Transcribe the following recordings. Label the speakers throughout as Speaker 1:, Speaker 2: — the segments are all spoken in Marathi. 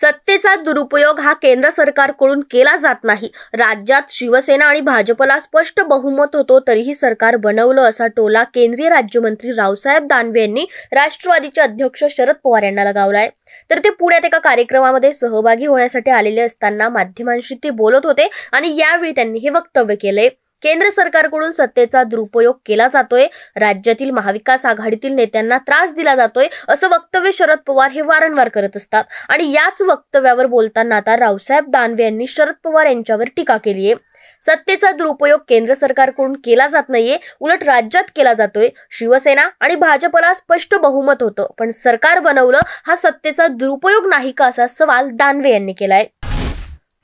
Speaker 1: सत्तेचा दुरुपयोग हा केंद्र सरकारकडून केला जात नाही राज्यात शिवसेना आणि भाजपला स्पष्ट बहुमत होतो तरीही सरकार बनवलं असा टोला केंद्रीय राज्यमंत्री रावसाहेब दानवे यांनी राष्ट्रवादीचे अध्यक्ष शरद पवार यांना लगावलाय तर ते पुण्यात एका कार्यक्रमामध्ये सहभागी होण्यासाठी आलेले असताना माध्यमांशी ते बोलत होते आणि यावेळी त्यांनी हे वक्तव्य केलंय केंद्र सरकारकडून सत्तेचा दुरुपयोग केला जातोय राज्यातील महाविकास आघाडीतील नेत्यांना त्रास दिला जातोय असं वक्तव्य शरद पवार हे वारंवार करत असतात आणि याच वक्तव्यावर बोलताना आता रावसाहेब दानवे यांनी शरद पवार यांच्यावर टीका केली आहे सत्तेचा दुरुपयोग केंद्र सरकारकडून केला जात नाहीये उलट राज्यात केला जातोय शिवसेना आणि भाजपला स्पष्ट बहुमत होतं पण सरकार बनवलं हा सत्तेचा दुरुपयोग नाही का असा सवाल दानवे यांनी केलाय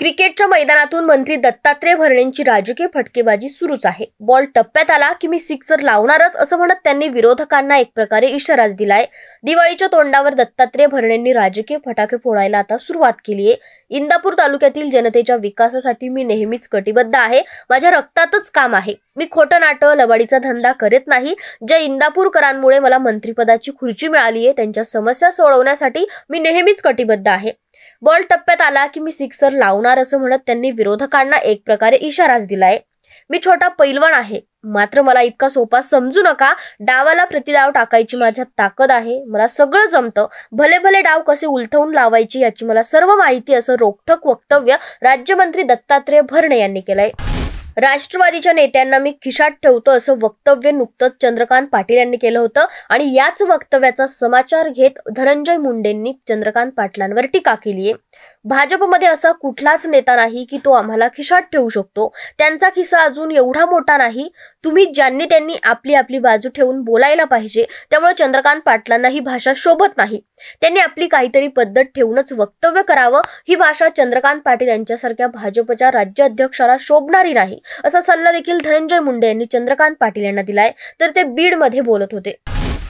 Speaker 1: क्रिकेटच्या मैदानातून मंत्री दत्तात्रय भरणेंची राजकीय फटकेबाजी सुरूच आहे बॉल टप्प्यात आला की मी सिक्सर लावणारच असं म्हणत त्यांनी विरोधकांना एक प्रकारे इशाराच दिलाय दिवाळीच्या तोंडावर दत्तात्रय भरणेंनी राजकीय फटाके फोडायला आता सुरुवात केली आहे इंदापूर तालुक्यातील जनतेच्या विकासासाठी मी नेहमीच कटिबद्ध आहे माझ्या रक्तातच काम आहे मी खोटं नाटं लबाडीचा धंदा करत नाही ज्या इंदापूरकरांमुळे मला मंत्रिपदाची खुर्ची मिळाली आहे त्यांच्या समस्या सोडवण्यासाठी मी नेहमीच कटिबद्ध आहे बॉल टप्प्यात आला की मी सिक्सर लावणार असं म्हणत त्यांनी विरोधकांना एक प्रकारे इशाराच दिलाय मी छोटा पैलवान आहे मात्र मला इतका सोपा समजू नका डावाला प्रतिदाव टाकायची माझ्या ताकद आहे मला सगळं जमतं भले भले डाव कसे उलथवून लावायची याची मला सर्व माहिती असं रोखठक वक्तव्य राज्यमंत्री दत्तात्रय भरणे यांनी केलंय राष्ट्रवादीच्या नेत्यांना मी खिशात ठेवतो असं वक्तव्य नुकतंच चंद्रकांत पाटील यांनी केलं होतं आणि याच वक्तव्याचा समाचार घेत धनंजय मुंडेंनी चंद्रकांत पाटलांवर टीका केली आहे भाजपमध्ये असा कुठलाच नेता नाही की तो आम्हाला खिशात ठेवू शकतो त्यांचा खिसा अजून एवढा मोठा नाही तुम्ही ज्यांनी त्यांनी आपली आपली बाजू ठेवून बोलायला पाहिजे त्यामुळे चंद्रकांत पाटलांना ही भाषा शोभत नाही त्यांनी आपली काहीतरी पद्धत ठेवूनच वक्तव्य करावं ही भाषा चंद्रकांत पाटील यांच्यासारख्या भाजपच्या राज्य अध्यक्षाला शोभणारी नाही असा सल्ला देखील धनंजय मुंडे यांनी चंद्रकांत पाटील यांना दिलाय तर ते बीडमध्ये बोलत होते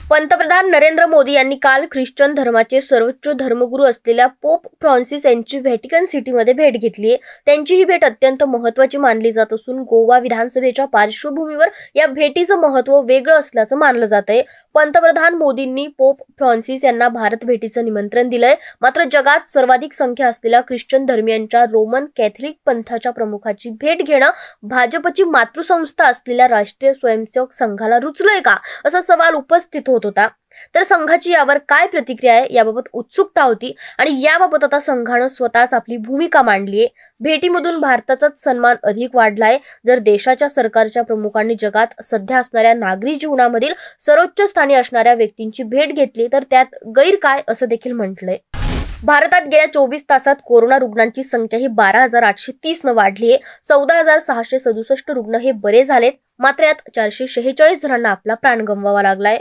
Speaker 1: पंतप्रधान नरेंद्र मोदी यांनी काल ख्रिश्चन धर्माचे सर्वोच्च धर्मगुरू असलेल्या पोप फ्रान्सिस यांची व्हॅटिकन सिटीमध्ये भेट घेतली आहे त्यांची ही भेट अत्यंत महत्वाची मानली जात असून गोवा विधानसभेच्या पार्श्वभूमीवर या भेटीचं महत्व वेगळं असल्याचं मानलं जात आहे पंतप्रधान मोदींनी पोप फ्रान्सिस यांना भारत भेटीचं निमंत्रण दिलंय मात्र जगात सर्वाधिक संख्या असलेल्या ख्रिश्चन धर्मियांच्या रोमन कॅथलिक पंथाच्या प्रमुखाची भेट घेणं भाजपची मातृसंस्था असलेल्या राष्ट्रीय स्वयंसेवक संघाला रुचलंय का असा सवाल उपस्थित होतो होत होता तर संघाची यावर काय प्रतिक्रिया आहे याबाबत उत्सुकता होती आणि याबाबत आता संघानं स्वतःच आपली भूमिका मांडली आहे भेटीमधून भारताचाच सन्मान अधिक वाढलाय जर देशाच्या सरकारच्या प्रमुखांनी जगात सध्या असणाऱ्या नागरी जीवनामधील सर्वोच्च स्थानी असणाऱ्या व्यक्तींची भेट घेतली तर त्यात गैर काय असं देखील म्हटलंय भारतात गेल्या चोवीस तासात कोरोना रुग्णांची संख्या ही बारा हजार आठशे तीस न वाढली आहे चौदा हजार सहाशे सदुसष्ट रुग्ण हे बरे झालेत मात्र यात चारशे शेहेचाळीस जणांना आपला प्राण गमवावा लागलाय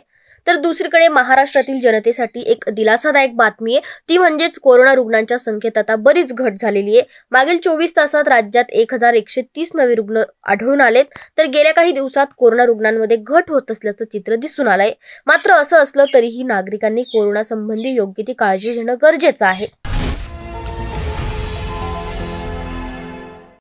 Speaker 1: तर दुसरीकडे महाराष्ट्रातील जनतेसाठी एक दिलासादायक बातमी आहे ती म्हणजेच कोरोना रुग्णांच्या संख्येत आता बरीच घट झालेली आहे मागील चोवीस तासात राज्यात एक हजार एकशे तीस नवे रुग्ण आढळून आलेत तर गेल्या काही दिवसात कोरोना रुग्णांमध्ये घट होत असल्याचं चित्र दिसून आलंय मात्र असं असलं तरीही नागरिकांनी कोरोना संबंधी योग्य ती काळजी घेणं गरजेचं आहे